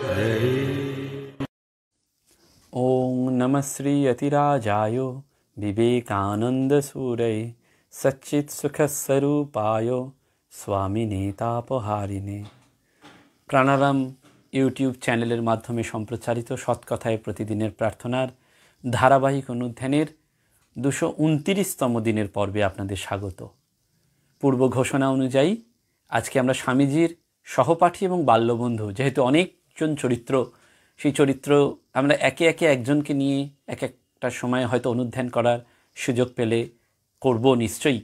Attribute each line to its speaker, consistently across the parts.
Speaker 1: ॐ नमः श्री अतिराजाय विवेकानन्दसूरै सच्चित्सुखस्वरूपाय স্বামিনেতাপহারিণে প্রাণারাম ইউটিউব চ্যানেলের মাধ্যমে সম্প্রচারিত সৎকথায় প্রতিদিনের প্রার্থনার ধারাবাহিক অনুধ্যানের দুশো উনতিরিশতম দিনের পর্বে আপনাদের স্বাগত পূর্ব ঘোষণা অনুযায়ী আজকে আমরা স্বামীজির সহপাঠী এবং বাল্যবন্ধু যেহেতু অনেক একজন চরিত্র সেই চরিত্র আমরা একে একে একজনকে নিয়ে এক একটা সময় হয়তো অনুধ্যান করার সুযোগ পেলে করব নিশ্চয়ই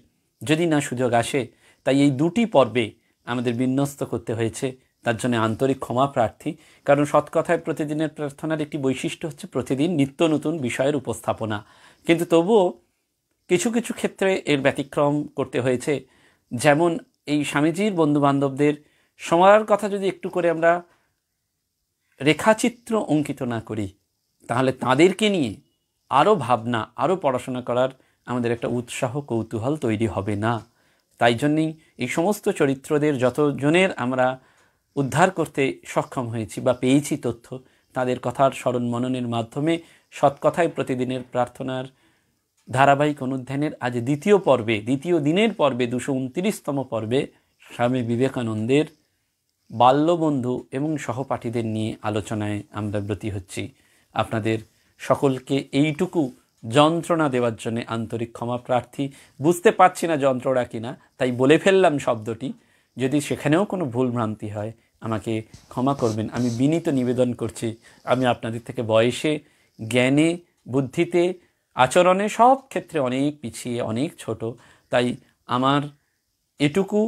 Speaker 1: যদি না সুযোগ আসে তাই এই দুটি পর্বে আমাদের বিন্যস্ত করতে হয়েছে তার জন্য আন্তরিক ক্ষমা প্রার্থী কারণ সৎকথায় প্রতিদিনের প্রার্থনার একটি বৈশিষ্ট্য হচ্ছে প্রতিদিন নিত্য নতুন বিষয়ের উপস্থাপনা কিন্তু তবুও কিছু কিছু ক্ষেত্রে এর ব্যতিক্রম করতে হয়েছে যেমন এই স্বামীজির বন্ধুবান্ধবদের সময়ের কথা যদি একটু করে আমরা রেখাচিত্র অঙ্কিত না করি তাহলে তাদেরকে নিয়ে আরও ভাবনা আরও পড়াশোনা করার আমাদের একটা উৎসাহ কৌতূহল তৈরি হবে না তাই জন্যেই এই সমস্ত চরিত্রদের যতজনের আমরা উদ্ধার করতে সক্ষম হয়েছি বা পেয়েছি তথ্য তাদের কথার স্মরণ মননের মাধ্যমে সৎকথায় প্রতিদিনের প্রার্থনার ধারাবাহিক অনুধ্যানের আজ দ্বিতীয় পর্বে দ্বিতীয় দিনের পর্বে দুশো উনত্রিশতম পর্বে স্বামী বিবেকানন্দের বাল্যবন্ধু এবং সহপাঠীদের নিয়ে আলোচনায় আমরা ব্রতী হচ্ছি আপনাদের সকলকে এইটুকু যন্ত্রণা দেওয়ার জন্য আন্তরিক ক্ষমা প্রার্থী বুঝতে পারছি না যন্ত্রণা কিনা তাই বলে ফেললাম শব্দটি যদি সেখানেও কোনো ভুল ভ্রান্তি হয় আমাকে ক্ষমা করবেন আমি বিনীত নিবেদন করছি আমি আপনাদের থেকে বয়সে জ্ঞানে বুদ্ধিতে আচরণে সব ক্ষেত্রে অনেক পিছিয়ে অনেক ছোট তাই আমার এটুকু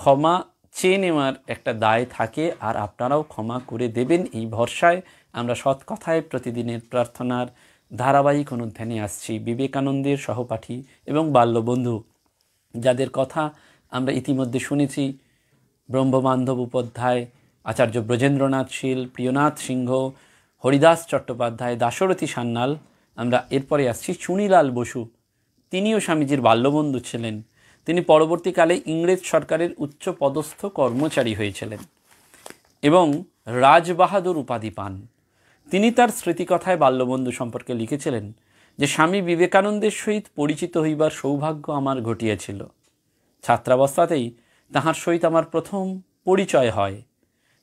Speaker 1: ক্ষমা চেয়ে নেওয়ার একটা দায় থাকে আর আপনারাও ক্ষমা করে দেবেন এই ভরসায় আমরা সৎ কথায় প্রতিদিনের প্রার্থনার ধারাবাহিক অনুধ্যানে আসছি বিবেকানন্দের সহপাঠী এবং বাল্যবন্ধু যাদের কথা আমরা ইতিমধ্যে শুনেছি ব্রহ্মবান্ধব উপাধ্যায় আচার্য ব্রজেন্দ্রনাথ শীল প্রিয়নাথ সিংহ হরিদাস চট্টোপাধ্যায় দাশরথী সান্যাল আমরা এরপরে আসছি চুনিলাল বসু তিনিও স্বামীজির বাল্যবন্ধু ছিলেন তিনি পরবর্তীকালে ইংরেজ সরকারের উচ্চ পদস্থ কর্মচারী হয়েছিলেন এবং রাজবাহাদুর উপাধি পান তিনি তার স্মৃতিকথায় বাল্যবন্ধু সম্পর্কে লিখেছিলেন যে স্বামী বিবেকানন্দের সহিত পরিচিত হইবার সৌভাগ্য আমার ঘটিয়েছিল ছাত্রাবস্থাতেই তাহার সহিত আমার প্রথম পরিচয় হয়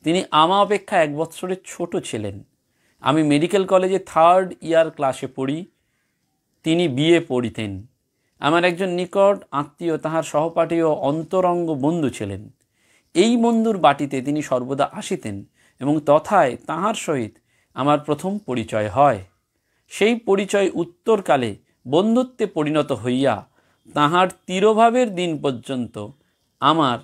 Speaker 1: তিনি আমা অপেক্ষা এক বৎসরের ছোট ছিলেন আমি মেডিকেল কলেজে থার্ড ইয়ার ক্লাসে পড়ি তিনি বিয়ে পড়িতেন আমার একজন নিকট আত্মীয় তাহার সহপাঠী ও অন্তরঙ্গ বন্ধু ছিলেন এই বন্ধুর বাটিতে তিনি সর্বদা আসিতেন এবং তথায় তাহার সহিত আমার প্রথম পরিচয় হয় সেই পরিচয় উত্তরকালে বন্ধুত্বে পরিণত হইয়া তাহার তিরভাবের দিন পর্যন্ত আমার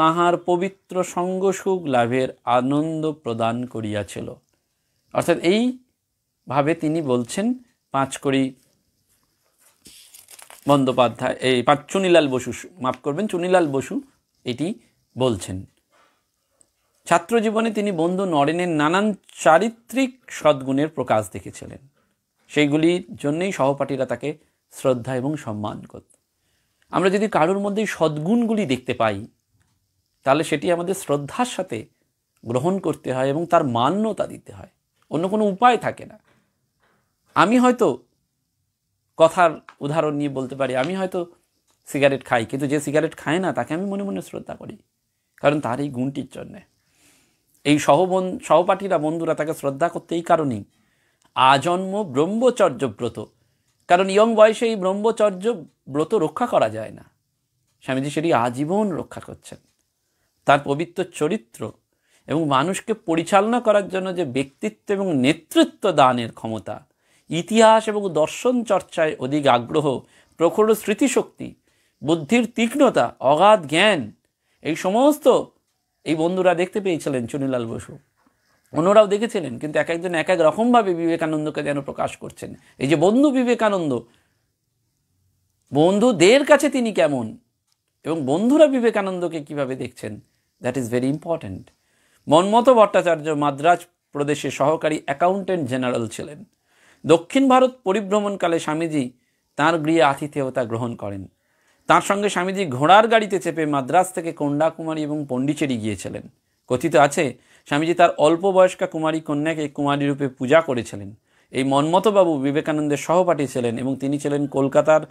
Speaker 1: তাহার পবিত্র সঙ্গসুখ লাভের আনন্দ প্রদান করিয়াছিল অর্থাৎ এইভাবে তিনি বলছেন পাঁচ বন্দ্যোপাধ্যায় এই চুনিলাল বসু মাফ করবেন চুনিলাল বসু এটি বলছেন ছাত্রজীবনে তিনি বন্ধু নরেনের নানান চারিত্রিক সদ্গুণের প্রকাশ দেখেছিলেন সেইগুলির জন্যই সহপাঠীরা তাকে শ্রদ্ধা এবং সম্মান করত আমরা যদি কারোর মধ্যে সদ্গুণগুলি দেখতে পাই তাহলে সেটি আমাদের শ্রদ্ধার সাথে গ্রহণ করতে হয় এবং তার মান্যতা দিতে হয় অন্য কোনো উপায় থাকে না আমি হয়তো কথার উদাহরণ নিয়ে বলতে পারি আমি হয়তো সিগারেট খাই কিন্তু যে সিগারেট খায় না তাকে আমি মনে মনে শ্রদ্ধা করি কারণ তার এই গুণটির জন্যে এই সহবন সহপাঠীরা বন্ধুরা তাকে শ্রদ্ধা করতে এই কারণেই আজন্ম ব্রহ্মচর্যব্রত কারণ ইয়ং বয়সে এই ব্রহ্মচর্য ব্রত রক্ষা করা যায় না স্বামীজি সেটি আজীবন রক্ষা করছেন তার পবিত্র চরিত্র এবং মানুষকে পরিচালনা করার জন্য যে ব্যক্তিত্ব এবং নেতৃত্ব দানের ক্ষমতা ইতিহাস এবং দর্শন চর্চায় অধিক আগ্রহ প্রখর স্মৃতিশক্তি বুদ্ধির তীক্ষ্ণতা অগাধ জ্ঞান এই সমস্ত এই বন্ধুরা দেখতে পেয়েছিলেন চুনিলাল বসু অন্যরাও দেখেছিলেন কিন্তু এক একজন এক এক রকমভাবে বিবেকানন্দকে যেন প্রকাশ করছেন এই যে বন্ধু বিবেকানন্দ বন্ধুদের কাছে তিনি কেমন এবং বন্ধুরা বিবেকানন্দকে কিভাবে দেখছেন দ্যাট ইজ ভেরি ইম্পর্ট্যান্ট মনমত ভট্টাচার্য মাদ্রাজ প্রদেশে সহকারী অ্যাকাউন্টেন্ট জেনারেল ছিলেন দক্ষিণ ভারত পরিভ্রমণকালে স্বামীজি তাঁর গৃহে আতিথেয়তা গ্রহণ করেন তার সঙ্গে স্বামীজি ঘোড়ার গাড়িতে চেপে মাদ্রাস থেকে কন্যাকুমারী এবং পণ্ডিচেরি গিয়েছিলেন কথিত আছে স্বামীজি তার অল্প বয়স্কা কুমারী কন্যাকে কুমারী রূপে পূজা করেছিলেন এই মন্মথবাবু বিবেকানন্দের সহপাঠী ছিলেন এবং তিনি ছিলেন কলকাতার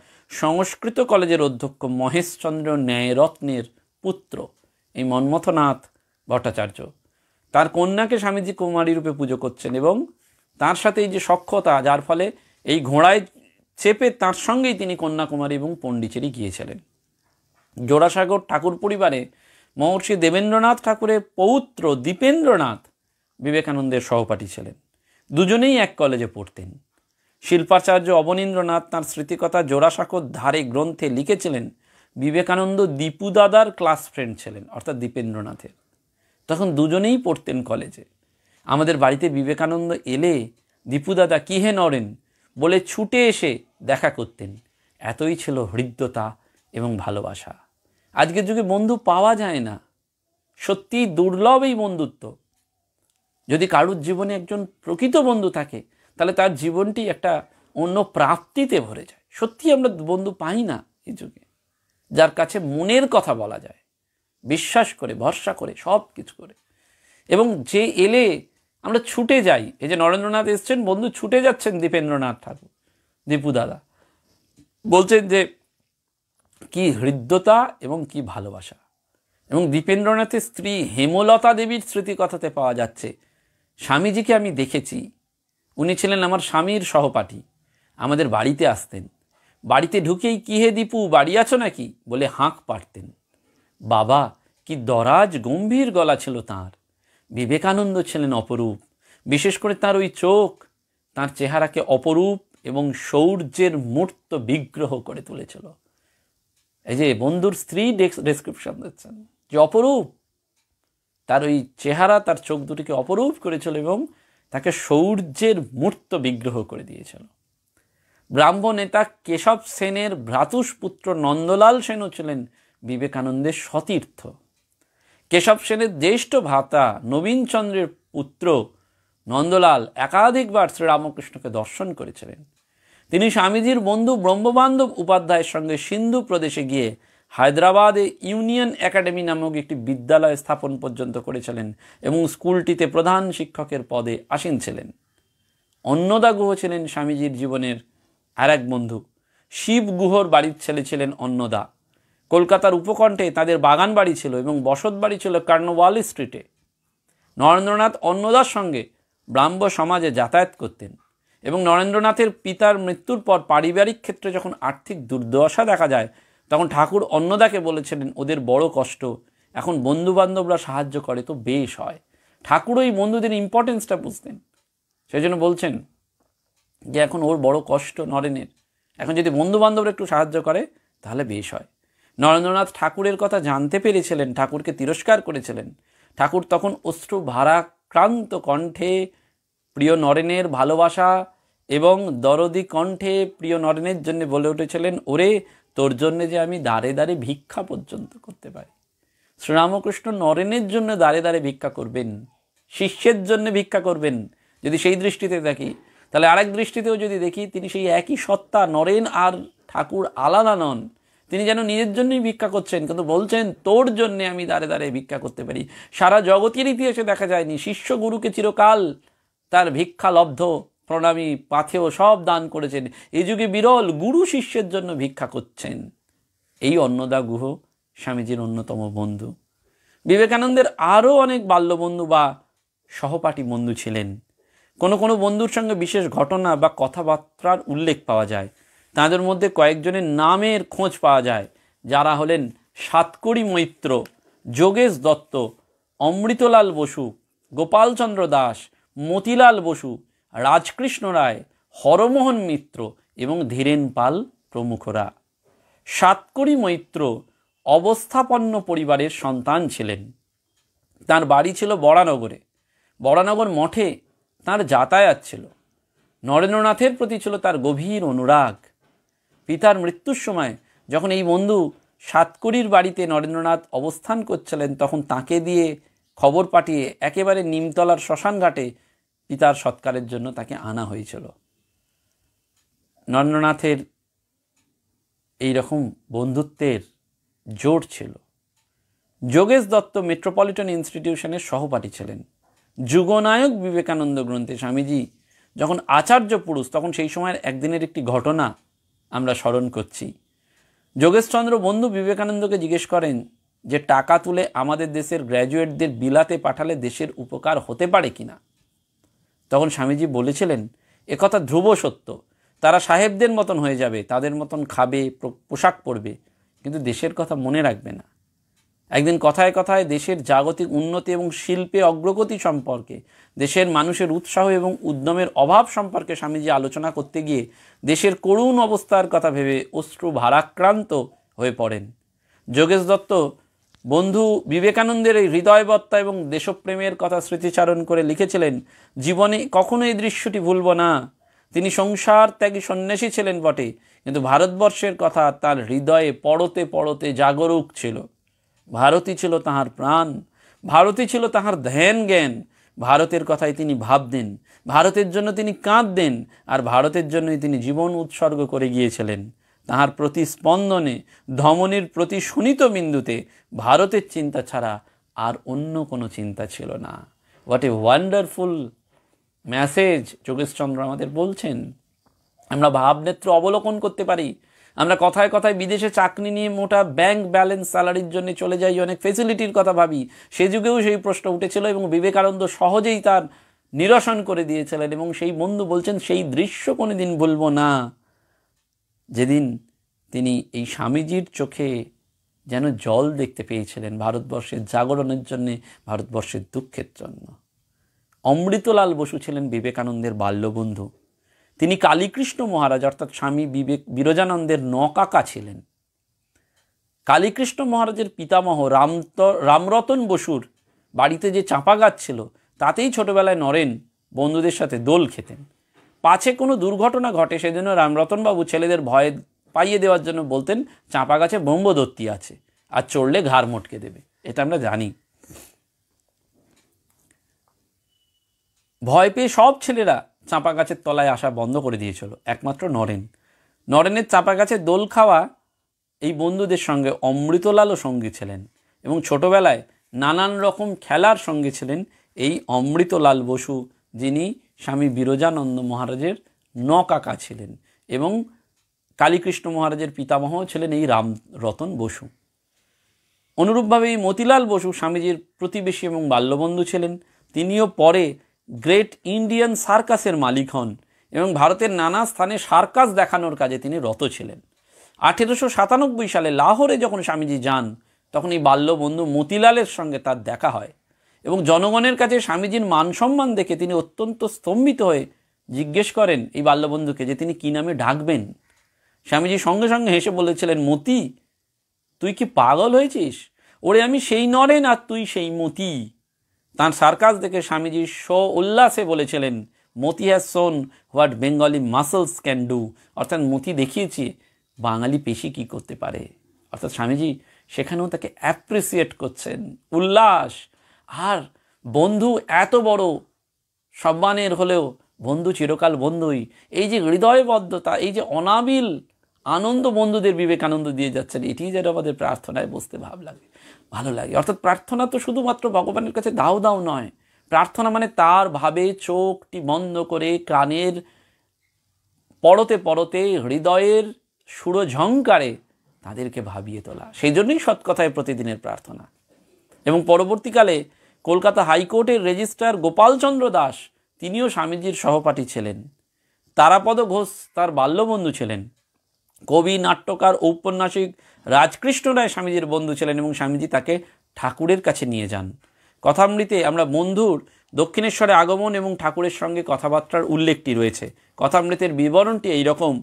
Speaker 1: সংস্কৃত কলেজের অধ্যক্ষ মহেশচন্দ্র ন্যায়রত্নের পুত্র এই মন্মথনাথ ভট্টাচার্য তার কন্যাকে স্বামীজি কুমারী রূপে পুজো করছেন এবং তার সাথে এই যে সক্ষতা যার ফলে এই ঘোড়ায় চেপে তার সঙ্গেই তিনি কন্যাকুমারী এবং পণ্ডিচেরি গিয়েছিলেন জোড়াসাগর ঠাকুর পরিবারে মহর্ষি দেবেন্দ্রনাথ ঠাকুরের পৌত্র দীপেন্দ্রনাথ বিবেকানন্দের সহপাঠী ছিলেন দুজনেই এক কলেজে পড়তেন শিল্পাচার্য অবনীন্দ্রনাথ তাঁর স্মৃতিকথা জোড়াসাঁকোর ধারে গ্রন্থে লিখেছিলেন বিবেকানন্দ দীপু দাদার ক্লাস ফ্রেন্ড ছিলেন অর্থাৎ দীপেন্দ্রনাথের তখন দুজনেই পড়তেন কলেজে আমাদের বাড়িতে বিবেকানন্দ এলে দীপুদাদা কী হে নরেন বলে ছুটে এসে দেখা করতেন এতই ছিল হৃদ্যতা এবং ভালোবাসা আজকের যুগে বন্ধু পাওয়া যায় না সত্যি দুর্লভ এই বন্ধুত্ব যদি কারুর জীবনে একজন প্রকৃত বন্ধু থাকে তাহলে তার জীবনটি একটা অন্য প্রাপ্তিতে ভরে যায় সত্যি আমরা বন্ধু পাই না এই যুগে যার কাছে মনের কথা বলা যায় বিশ্বাস করে ভরসা করে সব কিছু করে এবং যে এলে আমরা ছুটে যাই এই যে নরেন্দ্রনাথ এসছেন বন্ধু ছুটে যাচ্ছেন দীপেন্দ্রনাথ ঠাকুর দীপু দাদা বলছেন যে কি হৃদ্যতা এবং কি ভালোবাসা এবং দীপেন্দ্রনাথের স্ত্রী হেমলতা দেবীর স্মৃতিকথাতে পাওয়া যাচ্ছে স্বামীজিকে আমি দেখেছি উনি ছিলেন আমার স্বামীর সহপাঠী আমাদের বাড়িতে আসতেন বাড়িতে ঢুকেই কি হে দীপু বাড়ি আছো নাকি বলে হাঁক পারতেন বাবা কি দরাজ গম্ভীর গলা ছিল তাঁর বিবেকানন্দ ছিলেন অপরূপ বিশেষ করে তার ওই চোখ তার চেহারাকে অপরূপ এবং শৌর্যের মূর্ত বিগ্রহ করে তুলেছিল এই যে বন্ধুর স্ত্রী ডেসক্রিপশন দিচ্ছেন যে অপরূপ তার ওই চেহারা তার চোখ দুটিকে অপরূপ করেছিল এবং তাকে শৌর্যের মূর্ত বিগ্রহ করে দিয়েছিল ব্রাহ্ম নেতা কেশব সেনের ভ্রাতুষ পুত্র নন্দলাল সেনও ছিলেন বিবেকানন্দের সতীর্থ কেশব সেনের জ্যেষ্ঠ ভাতা নবীনচন্দ্রের পুত্র নন্দলাল একাধিকবার শ্রীরামকৃষ্ণকে দর্শন করেছিলেন তিনি স্বামীজির বন্ধু ব্রহ্মবান্ধব উপাধ্যায়ের সঙ্গে সিন্ধু প্রদেশে গিয়ে হায়দ্রাবাদে ইউনিয়ন একাডেমি নামক একটি বিদ্যালয় স্থাপন পর্যন্ত করেছিলেন এবং স্কুলটিতে প্রধান শিক্ষকের পদে আসীন ছিলেন অন্নদা গুহ ছিলেন স্বামীজির জীবনের আর এক বন্ধু শিব গুহর বাড়ির ছেলে ছিলেন অন্নদা কলকাতার উপকণ্ঠে তাদের বাগান বাড়ি ছিল এবং বসত বাড়ি ছিল কার্নোওয়াল স্ট্রিটে নরেন্দ্রনাথ অন্নদার সঙ্গে ব্রাহ্ম সমাজে যাতায়াত করতেন এবং নরেন্দ্রনাথের পিতার মৃত্যুর পর পারিবারিক ক্ষেত্রে যখন আর্থিক দুর্দশা দেখা যায় তখন ঠাকুর অন্নদাকে বলেছিলেন ওদের বড় কষ্ট এখন বন্ধুবান্ধবরা সাহায্য করে তো বেশ হয় ঠাকুর ওই বন্ধুদের ইম্পর্টেন্সটা বুঝতেন সেই জন্য বলছেন যে এখন ওর বড় কষ্ট নরেনের এখন যদি বন্ধুবান্ধবরা একটু সাহায্য করে তাহলে বেশ হয় নরেন্দ্রনাথ ঠাকুরের কথা জানতে পেরেছিলেন ঠাকুরকে তিরস্কার করেছিলেন ঠাকুর তখন অশ্রু ভারাক্রান্ত কণ্ঠে প্রিয় নরেনের ভালোবাসা এবং দরদি কণ্ঠে প্রিয় নরেনের জন্য বলে উঠেছিলেন ওরে তোর জন্যে যে আমি দাঁড়ে দাঁড়ে ভিক্ষা পর্যন্ত করতে পারি শ্রীরামকৃষ্ণ নরেনের জন্য দাঁড়ে দাঁড়ে ভিক্ষা করবেন শিষ্যের জন্য ভিক্ষা করবেন যদি সেই দৃষ্টিতে দেখি তাহলে আরেক দৃষ্টিতেও যদি দেখি তিনি সেই একই সত্তা নরেন আর ঠাকুর আলাদা নন তিনি যেন নিজের জন্যই ভিক্ষা করছেন কিন্তু বলছেন তোর জন্যে আমি দাঁড়ে দাঁড়িয়ে ভিক্ষা করতে পারি সারা জগতের ইতিহাসে দেখা যায়নি শিষ্য গুরুকে চিরকাল তার ভিক্ষা লব্ধ প্রণামী পাথেও সব দান করেছেন এই যুগে বিরল গুরু শিষ্যের জন্য ভিক্ষা করছেন এই অন্নদা গুহ স্বামীজির অন্যতম বন্ধু বিবেকানন্দের আরও অনেক বাল্যবন্ধু বা সহপাঠী বন্ধু ছিলেন কোনো কোনো বন্ধুর সঙ্গে বিশেষ ঘটনা বা কথাবার্তার উল্লেখ পাওয়া যায় তাঁদের মধ্যে কয়েকজনের নামের খোঁজ পাওয়া যায় যারা হলেন সাতকড়ি মৈত্র যোগেশ দত্ত অমৃতলাল বসু গোপালচন্দ্র দাস মতিলাল বসু রাজকৃষ্ণ রায় হরমোহন মিত্র এবং ধীরেন পাল প্রমুখরা সাতকড়ি মৈত্র অবস্থাপন্ন পরিবারের সন্তান ছিলেন তার বাড়ি ছিল বড়ানগরে বড়ানগর মঠে তার যাতায়াত ছিল নরেন্দ্রনাথের প্রতি ছিল তার গভীর অনুরাগ পিতার মৃত্যুর সময় যখন এই বন্ধু সাতকড়ির বাড়িতে নরেন্দ্রনাথ অবস্থান করছিলেন তখন তাকে দিয়ে খবর পাঠিয়ে একেবারে নিমতলার শ্মশানঘাটে পিতার সৎকারের জন্য তাকে আনা হয়েছিল নরেন্দ্রনাথের এই রকম বন্ধুত্বের জোর ছিল যোগেশ দত্ত মেট্রোপলিটন ইনস্টিটিউশনের সহপাঠী ছিলেন যুগনায়ক বিবেকানন্দ গ্রন্থে স্বামীজি যখন আচার্য পুরুষ তখন সেই সময়ের একদিনের একটি ঘটনা আমরা স্মরণ করছি যোগেশচন্দ্র বন্ধু বিবেকানন্দকে জিজ্ঞেস করেন যে টাকা তুলে আমাদের দেশের গ্র্যাজুয়েটদের বিলাতে পাঠালে দেশের উপকার হতে পারে কি না তখন স্বামীজি বলেছিলেন একথা ধ্রুব সত্য তারা সাহেবদের মতন হয়ে যাবে তাদের মতন খাবে পোশাক পরবে কিন্তু দেশের কথা মনে রাখবে না একদিন কথায় কথায় দেশের জাগতিক উন্নতি এবং শিল্পে অগ্রগতি সম্পর্কে দেশের মানুষের উৎসাহ এবং উদ্যমের অভাব সম্পর্কে স্বামীজি আলোচনা করতে গিয়ে দেশের করুণ অবস্থার কথা ভেবে অশ্রু ভারাক্রান্ত হয়ে পড়েন যোগেশ দত্ত বন্ধু বিবেকানন্দের এই হৃদয়বত্তা এবং দেশপ্রেমের কথা স্মৃতিচারণ করে লিখেছিলেন জীবনে কখনো এই দৃশ্যটি ভুলব না তিনি সংসার ত্যাগী সন্ন্যাসী ছিলেন বটে কিন্তু ভারতবর্ষের কথা তার হৃদয়ে পড়তে পড়তে জাগরুক ছিল ভারতী ছিল তাহার প্রাণ ভারতী ছিল তাহার ধ্যান জ্ঞান ভারতের কথায় তিনি ভাবতেন ভারতের জন্য তিনি কাঁদতেন আর ভারতের জন্যই তিনি জীবন উৎসর্গ করে গিয়েছিলেন তাহার স্পন্দনে ধমনের প্রতি শুনিত বিন্দুতে ভারতের চিন্তা ছাড়া আর অন্য কোনো চিন্তা ছিল না what a wonderful message Jogeshchandra আমাদের বলছেন আমরা ভাবনেত্র অবলোকন করতে পারি আমরা কথায় কথায় বিদেশে চাকরি নিয়ে মোটা ব্যাংক ব্যালেন্স স্যালারির জন্য চলে যাই অনেক ফেসিলিটির কথা ভাবি সে যুগেও সেই প্রশ্ন উঠেছিল এবং বিবেকানন্দ সহজেই তার নিরসন করে দিয়েছিলেন এবং সেই বন্ধু বলছেন সেই দৃশ্য কোনো দিন বলবো না যেদিন তিনি এই স্বামীজির চোখে যেন জল দেখতে পেয়েছিলেন ভারতবর্ষের জাগরণের জন্যে ভারতবর্ষের দুঃখের জন্য অমৃতলাল বসু ছিলেন বিবেকানন্দের বাল্যবন্ধু তিনি কালীকৃষ্ণ মহারাজ অর্থাৎ স্বামী বিবেক বিরজানন্দের নকাকা ছিলেন কালীকৃষ্ণ মহারাজের পিতামহ রামত রামরতন বসুর বাড়িতে যে চাঁপা গাছ ছিল তাতেই ছোটবেলায় নরেন বন্ধুদের সাথে দোল খেতেন পাছে কোনো দুর্ঘটনা ঘটে সেজন্য রামরতনবাবু ছেলেদের ভয়ে পাইয়ে দেওয়ার জন্য বলতেন চাঁপা গাছে বম্বদত্তি আছে আর চড়লে ঘাড় মটকে দেবে এটা আমরা জানি ভয় পেয়ে সব ছেলেরা চাঁপা গাছের তলায় আসা বন্ধ করে দিয়েছিল একমাত্র নরেন নরেনের চাঁপা গাছে দোল খাওয়া এই বন্ধুদের সঙ্গে অমৃতলালও সঙ্গী ছিলেন এবং ছোটবেলায় নানান রকম খেলার সঙ্গে ছিলেন এই অমৃতলাল বসু যিনি স্বামী বিরজানন্দ মহারাজের ন কাকা ছিলেন এবং কালীকৃষ্ণ মহারাজের পিতামহ ছিলেন এই রাম রতন বসু অনুরূপভাবে এই মতিলাল বসু স্বামীজির প্রতিবেশী এবং বাল্যবন্ধু ছিলেন তিনিও পরে গ্রেট ইন্ডিয়ান সার্কাসের মালিক হন এবং ভারতের নানা স্থানে সার্কাস দেখানোর কাজে তিনি রত ছিলেন আঠেরোশো সাতানব্বই সালে লাহোরে যখন স্বামীজি যান তখন এই বাল্যবন্ধু মতিলালের সঙ্গে তার দেখা হয় এবং জনগণের কাছে স্বামীজির মান সম্মান দেখে তিনি অত্যন্ত স্তম্ভিত হয়ে জিজ্ঞেস করেন এই বাল্যবন্ধুকে যে তিনি কী নামে ডাকবেন স্বামীজি সঙ্গে সঙ্গে হেসে বলেছিলেন মতি তুই কি পাগল হয়েছিস ওরে আমি সেই নরেন আর তুই সেই মতি তাঁর সার্কাস দেখে স্বামীজি স্ব উল্লাসে বলেছিলেন Moti has shown what Bengali muscles can do অর্থাৎ মতি দেখিয়েছি বাঙালি পেশি কি করতে পারে অর্থাৎ স্বামীজি সেখানেও তাকে অ্যাপ্রিসিয়েট করছেন উল্লাস আর বন্ধু এত বড় সম্মানের হলেও বন্ধু চিরকাল বন্ধুই এই যে হৃদয়বদ্ধতা এই যে অনাবিল আনন্দ বন্ধুদের বিবেকানন্দ দিয়ে যাচ্ছেন এটি যেন আমাদের প্রার্থনায় বসতে ভাব লাগে ভালো লাগে অর্থাৎ প্রার্থনা তো শুধুমাত্র ভগবানের কাছে দাও দাও নয় প্রার্থনা মানে তার ভাবে চোখটি বন্ধ করে কানের পরতে পরতে হৃদয়ের সুরঝঙ্কারে তাদেরকে ভাবিয়ে তোলা সেই জন্যই সৎকথায় প্রতিদিনের প্রার্থনা এবং পরবর্তীকালে কলকাতা হাইকোর্টের রেজিস্ট্রার গোপালচন্দ্র দাস তিনিও স্বামীজির সহপাঠী ছিলেন তারাপদ ঘোষ তার বাল্যবন্ধু ছিলেন কবি নাট্যকার ঔপন্যাসিক রাজকৃষ্ণ রায় স্বামীজির বন্ধু ছিলেন এবং স্বামীজি তাকে ঠাকুরের কাছে নিয়ে যান কথামৃতে আমরা বন্ধুর দক্ষিণেশ্বরে আগমন এবং ঠাকুরের সঙ্গে কথাবার্তার উল্লেখটি রয়েছে কথামৃতের বিবরণটি এই রকম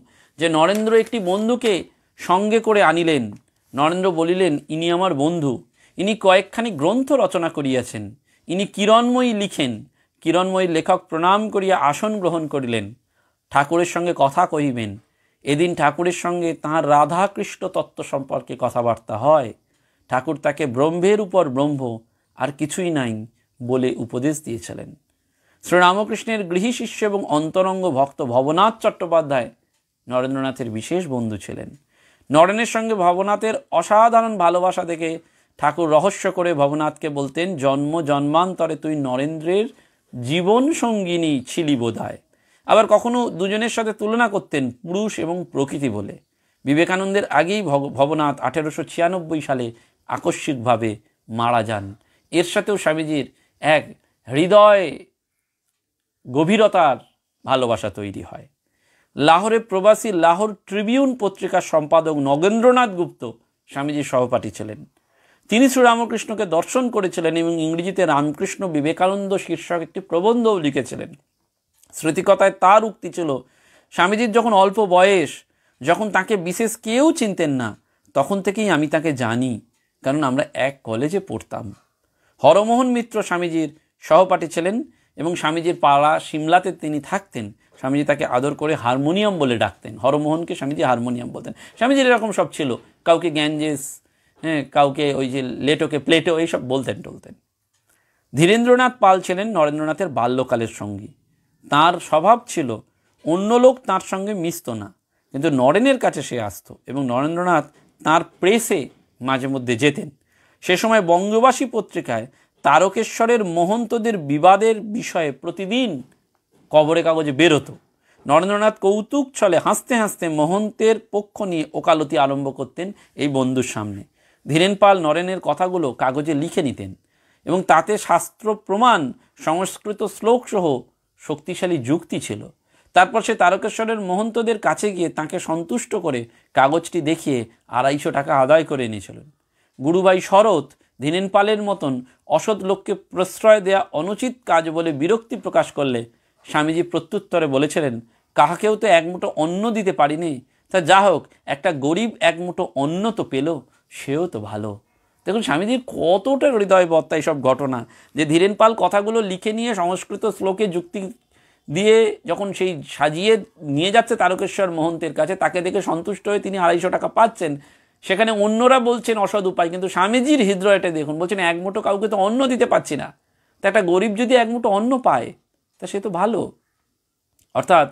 Speaker 1: যে নরেন্দ্র একটি বন্ধুকে সঙ্গে করে আনিলেন নরেন্দ্র বলিলেন ইনি আমার বন্ধু ইনি কয়েকখানি গ্রন্থ রচনা করিয়াছেন ইনি কিরণময়ী লিখেন কিরণময়ী লেখক প্রণাম করিয়া আসন গ্রহণ করিলেন ঠাকুরের সঙ্গে কথা কহিবেন এদিন ঠাকুরের সঙ্গে তাঁর রাধাকৃষ্ণ তত্ত্ব সম্পর্কে কথাবার্তা হয় ঠাকুর তাকে ব্রহ্মের উপর ব্রহ্ম আর কিছুই নাই বলে উপদেশ দিয়েছিলেন শ্রীরামকৃষ্ণের গৃহী শিষ্য এবং অন্তরঙ্গ ভক্ত ভবনাথ চট্টোপাধ্যায় নরেন্দ্রনাথের বিশেষ বন্ধু ছিলেন নরেনের সঙ্গে ভবনাথের অসাধারণ ভালোবাসা দেখে ঠাকুর রহস্য করে ভবনাথকে বলতেন জন্ম জন্মান্তরে তুই নরেন্দ্রের জীবন সঙ্গিনী ছিলি বোধায় আবার কখনো দুজনের সাথে তুলনা করতেন পুরুষ এবং প্রকৃতি বলে বিবেকানন্দের আগেই ভবনাথ আঠেরোশো ছিয়ানব্বই সালে আকস্মিকভাবে মারা যান এর সাথেও স্বামীজির এক হৃদয় গভীরতার ভালোবাসা তৈরি হয় লাহোরে প্রবাসী লাহোর ট্রিবিউন পত্রিকার সম্পাদক নগেন্দ্রনাথ গুপ্ত স্বামীজির সহপাঠী ছিলেন তিনি শ্রীরামকৃষ্ণকে দর্শন করেছিলেন এবং ইংরেজিতে রামকৃষ্ণ বিবেকানন্দ শীর্ষক একটি প্রবন্ধও লিখেছিলেন স্মৃতিকথায় তার উক্তি ছিল স্বামীজির যখন অল্প বয়স যখন তাকে বিশেষ কেউ চিনতেন না তখন থেকেই আমি তাকে জানি কারণ আমরা এক কলেজে পড়তাম হরমোহন মিত্র স্বামীজির সহপাঠী ছিলেন এবং স্বামীজির পাড়া সিমলাতে তিনি থাকতেন স্বামীজি তাকে আদর করে হারমোনিয়াম বলে ডাকতেন হরমোহনকে স্বামীজি হারমোনিয়াম বলতেন স্বামীজির এরকম সব ছিল কাউকে গ্যাঞ্জেস হ্যাঁ কাউকে ওই যে লেটোকে প্লেটো এইসব বলতেন টলতেন ধীরেন্দ্রনাথ পাল ছিলেন নরেন্দ্রনাথের বাল্যকালের সঙ্গী তার স্বভাব ছিল অন্য লোক তার সঙ্গে মিশত না কিন্তু নরেনের কাছে সে আসত এবং নরেন্দ্রনাথ তার প্রেসে মাঝে মধ্যে যেতেন সে সময় বঙ্গবাসী পত্রিকায় তারকেশ্বরের মহন্তদের বিবাদের বিষয়ে প্রতিদিন কবরে কাগজে বেরোতো নরেন্দ্রনাথ কৌতুক ছলে হাসতে হাসতে মহন্তের পক্ষ নিয়ে ওকালতি আরম্ভ করতেন এই বন্ধুর সামনে ধীরেন পাল নরেনের কথাগুলো কাগজে লিখে নিতেন এবং তাতে শাস্ত্র প্রমাণ সংস্কৃত শ্লোকসহ শক্তিশালী যুক্তি ছিল তারপর সে তারকেশ্বরের মহন্তদের কাছে গিয়ে তাকে সন্তুষ্ট করে কাগজটি দেখিয়ে আড়াইশো টাকা আদায় করে এনেছিলেন গুরুভাই শরৎ ধীনেন পালের মতন অসৎ লোককে প্রশ্রয় দেয়া অনুচিত কাজ বলে বিরক্তি প্রকাশ করলে স্বামীজি প্রত্যুত্তরে বলেছিলেন কাহাকেও তো একমুঠো অন্ন দিতে পারিনি তা যা হোক একটা গরিব এক মুঠো অন্ন তো পেল সেও তো ভালো দেখুন স্বামীজির কতটা বত্তা এইসব ঘটনা যে ধীরেন পাল কথাগুলো লিখে নিয়ে সংস্কৃত শ্লোকে যুক্তি দিয়ে যখন সেই সাজিয়ে নিয়ে যাচ্ছে তারকেশ্বর মহন্তের কাছে তাকে দেখে সন্তুষ্ট হয়ে তিনি আড়াইশো টাকা পাচ্ছেন সেখানে অন্যরা বলছেন অসদ উপায় কিন্তু স্বামীজির হৃদয়টা দেখুন বলছেন একমুঠো কাউকে তো অন্ন দিতে পাচ্ছি না তা একটা গরিব যদি একমুঠো অন্ন পায় তা সে তো ভালো অর্থাৎ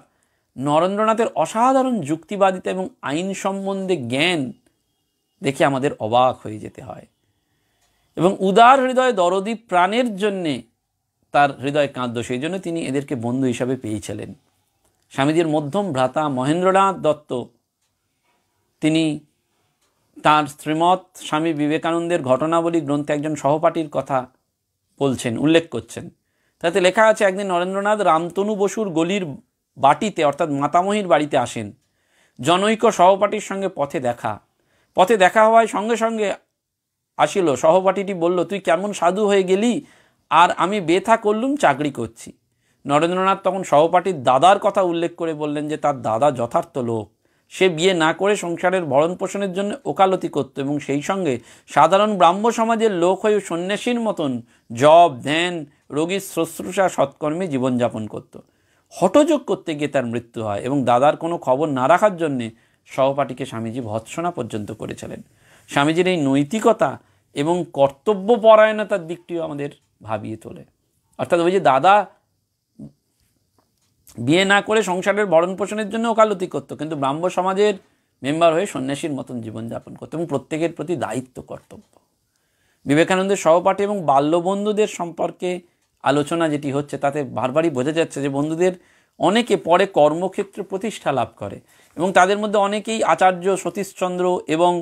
Speaker 1: নরেন্দ্রনাথের অসাধারণ যুক্তিবাদিতা এবং আইন সম্বন্ধে জ্ঞান দেখে আমাদের অবাক হয়ে যেতে হয় এবং উদার হৃদয় দরদি প্রাণের জন্যে তার হৃদয় কাঁদ্য সেই জন্য তিনি এদেরকে বন্ধু হিসাবে পেয়েছিলেন স্বামীজির মধ্যম ভ্রাতা মহেন্দ্রনাথ দত্ত তিনি তার শ্রীমৎ স্বামী বিবেকানন্দের ঘটনাবলী গ্রন্থে একজন সহপাঠীর কথা বলছেন উল্লেখ করছেন তাতে লেখা আছে একদিন নরেন্দ্রনাথ রামতনু বসুর গলির বাটিতে অর্থাৎ মাতামহির বাড়িতে আসেন জনৈক সহপাঠীর সঙ্গে পথে দেখা পথে দেখা হওয়ায় সঙ্গে সঙ্গে আসিল সহপাঠীটি বলল তুই কেমন সাধু হয়ে গেলি আর আমি বেথা করলুম চাকরি করছি নরেন্দ্রনাথ তখন সহপাঠীর দাদার কথা উল্লেখ করে বললেন যে তার দাদা যথার্থ লোক সে বিয়ে না করে সংসারের ভরণ পোষণের জন্য ওকালতি করত এবং সেই সঙ্গে সাধারণ ব্রাহ্ম সমাজের লোক হয়ে সন্ন্যাসীর মতন জব ধ্যান রোগীর শুশ্রূষা সৎকর্মে জীবনযাপন করত হটযোগ করতে গিয়ে তার মৃত্যু হয় এবং দাদার কোনো খবর না রাখার জন্যে সহপাঠীকে স্বামীজি ভৎসনা পর্যন্ত করেছিলেন স্বামীজির এই নৈতিকতা এবং কর্তব্যপরায়ণতার দিকটিও আমাদের ভাবিয়ে তোলে অর্থাৎ ওই যে দাদা বিয়ে না করে সংসারের ভরণ পোষণের জন্য ওকালতি করতো কিন্তু ব্রাহ্ম সমাজের মেম্বার হয়ে সন্ন্যাসীর মতন জীবনযাপন করতো এবং প্রত্যেকের প্রতি দায়িত্ব কর্তব্য বিবেকানন্দের সহপাঠী এবং বাল্যবন্ধুদের সম্পর্কে আলোচনা যেটি হচ্ছে তাতে বারবারই বোঝা যাচ্ছে যে বন্ধুদের অনেকে পরে কর্মক্ষেত্র প্রতিষ্ঠা লাভ করে এবং তাদের মধ্যে অনেকেই আচার্য সতীশচন্দ্র এবং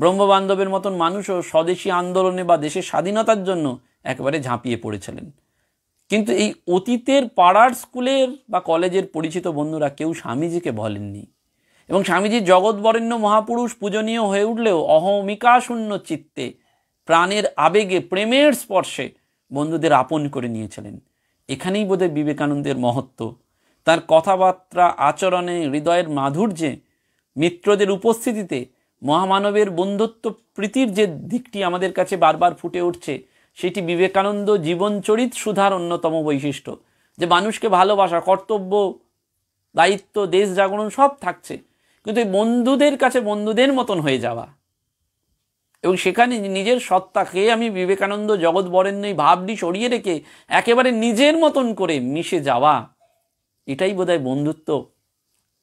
Speaker 1: ব্রহ্মবান্ধবের মতন মানুষও স্বদেশী আন্দোলনে বা দেশের স্বাধীনতার জন্য একেবারে ঝাঁপিয়ে পড়েছিলেন কিন্তু এই অতীতের পাড়ার স্কুলের বা কলেজের পরিচিত বন্ধুরা কেউ স্বামীজিকে বলেননি এবং স্বামীজি জগৎবরেণ্য মহাপুরুষ পূজনীয় হয়ে উঠলেও অহমিকাশূন্য চিত্তে প্রাণের আবেগে প্রেমের স্পর্শে বন্ধুদের আপন করে নিয়েছিলেন এখানেই বোধহয় বিবেকানন্দের মহত্ব তার কথাবার্তা আচরণে হৃদয়ের মাধুর্যে মিত্রদের উপস্থিতিতে মহামানবের বন্ধুত্ব প্রীতির যে দিকটি আমাদের কাছে বারবার ফুটে উঠছে সেটি বিবেকানন্দ জীবনচরিত সুধার অন্যতম বৈশিষ্ট্য যে মানুষকে ভালোবাসা কর্তব্য দায়িত্ব দেশ জাগরণ সব থাকছে কিন্তু এই বন্ধুদের কাছে বন্ধুদের মতন হয়ে যাওয়া এবং সেখানে নিজের সত্তাকে আমি বিবেকানন্দ জগৎ বরেণ্য এই ভাবটি সরিয়ে রেখে একেবারে নিজের মতন করে মিশে যাওয়া এটাই বোধহয় বন্ধুত্ব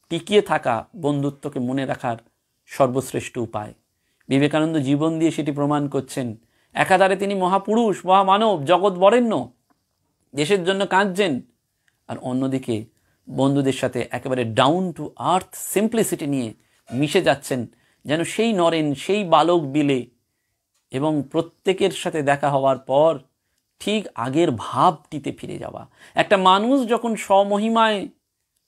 Speaker 1: টিকিয়ে থাকা বন্ধুত্বকে মনে রাখার সর্বশ্রেষ্ঠ উপায় বিবেকানন্দ জীবন দিয়ে সেটি প্রমাণ করছেন একাধারে তিনি মহাপুরুষ মহামানব জগৎ বরেণ্য দেশের জন্য কাঁদছেন আর অন্যদিকে বন্ধুদের সাথে একেবারে ডাউন টু আর্থ সিম্পলিসিটি নিয়ে মিশে যাচ্ছেন যেন সেই নরেন সেই বালক বিলে এবং প্রত্যেকের সাথে দেখা হওয়ার পর ঠিক আগের ভাবটিতে ফিরে যাওয়া একটা মানুষ যখন স্বমহিমায়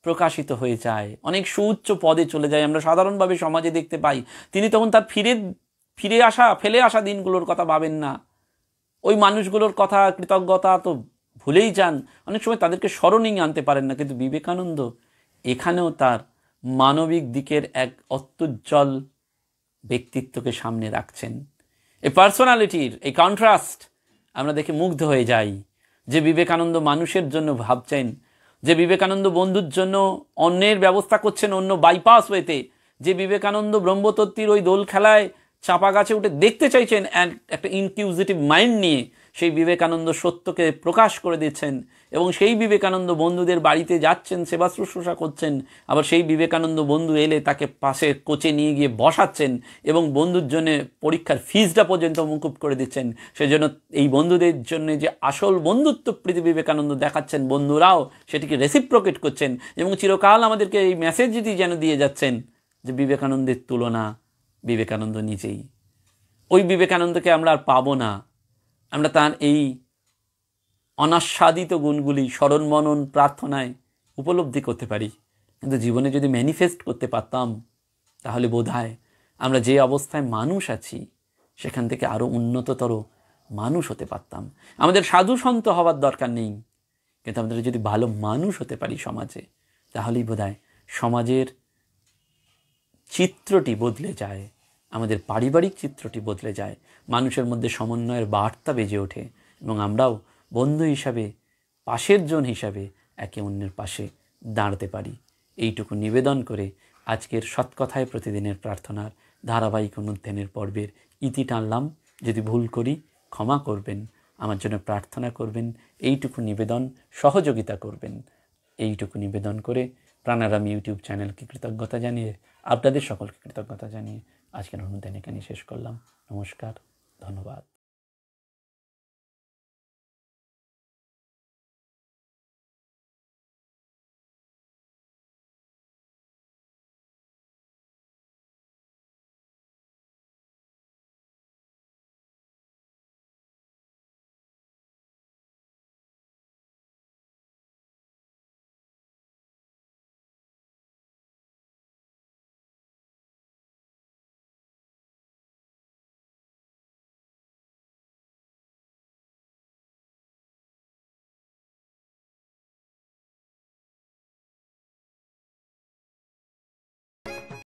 Speaker 1: প্রকাশিত হয়ে যায় অনেক সুউচ্চ পদে চলে যায় আমরা সাধারণভাবে সমাজে দেখতে পাই তিনি তখন তার ফিরে ফিরে আসা ফেলে আসা দিনগুলোর কথা ভাবেন না ওই মানুষগুলোর কথা কৃতজ্ঞতা তো ভুলেই যান অনেক সময় তাদেরকে স্মরণেই আনতে পারেন না কিন্তু বিবেকানন্দ এখানেও তার মানবিক দিকের এক অত্যুজ্জ্বল ব্যক্তিত্বকে সামনে রাখছেন এই পার্সোনালিটির এই কন্ট্রাস্ট আমরা দেখে মুগ্ধ হয়ে যাই যে বিবেকানন্দ মানুষের জন্য ভাবছেন যে বিবেকানন্দ বন্ধুর জন্য অন্যের ব্যবস্থা করছেন অন্য বাইপাস হয়েতে যে বিবেকানন্দ ব্রহ্মতত্ত্বীর ওই দোল খেলায় চাপা গাছে উঠে দেখতে চাইছেন একটা ইনকিউজিটিভ মাইন্ড নিয়ে সেই বিবেকানন্দ সত্যকে প্রকাশ করে দিচ্ছেন এবং সেই বিবেকানন্দ বন্ধুদের বাড়িতে যাচ্ছেন সেবা শুশ্রূষা করছেন আবার সেই বিবেকানন্দ বন্ধু এলে তাকে পাশে কোচে নিয়ে গিয়ে বসাচ্ছেন এবং বন্ধুর জন্য পরীক্ষার ফিজটা পর্যন্ত মুকুব করে দিচ্ছেন সেজন্য এই বন্ধুদের জন্য যে আসল বন্ধুত্ব প্রীতি বিবেকানন্দ দেখাচ্ছেন বন্ধুরাও সেটিকে রেসিপ্রোকেট করছেন এবং চিরকাল আমাদেরকে এই মেসেজটি যেন দিয়ে যাচ্ছেন যে বিবেকানন্দের তুলনা বিবেকানন্দ নিজেই ওই বিবেকানন্দকে আমরা আর পাবো না আমরা তার এই অনাস্বাদিত গুণগুলি স্মরণ মনন প্রার্থনায় উপলব্ধি করতে পারি কিন্তু জীবনে যদি ম্যানিফেস্ট করতে পারতাম তাহলে বোধ আমরা যে অবস্থায় মানুষ আছি সেখান থেকে আরও উন্নততর মানুষ হতে পারতাম আমাদের সাধু সন্ত হওয়ার দরকার নেই কিন্তু আমাদের যদি ভালো মানুষ হতে পারি সমাজে তাহলেই বোধ সমাজের চিত্রটি বদলে যায় আমাদের পারিবারিক চিত্রটি বদলে যায় মানুষের মধ্যে সমন্বয়ের বার্তা বেজে ওঠে এবং আমরাও বন্ধু হিসাবে পাশের জন হিসাবে একে অন্যের পাশে দাঁড়াতে পারি এইটুকু নিবেদন করে আজকের সৎকথায় প্রতিদিনের প্রার্থনার ধারাবাহিক অনুধ্যানের পর্বের ইতি টানলাম যদি ভুল করি ক্ষমা করবেন আমার জন্য প্রার্থনা করবেন এইটুকু নিবেদন সহযোগিতা করবেন এইটুকু নিবেদন করে প্রাণারাম ইউটিউব চ্যানেলকে কৃতজ্ঞতা জানিয়ে আপনাদের সকলকে কৃতজ্ঞতা জানিয়ে আজকের অনুদান এখানে শেষ করলাম নমস্কার ধন্যবাদ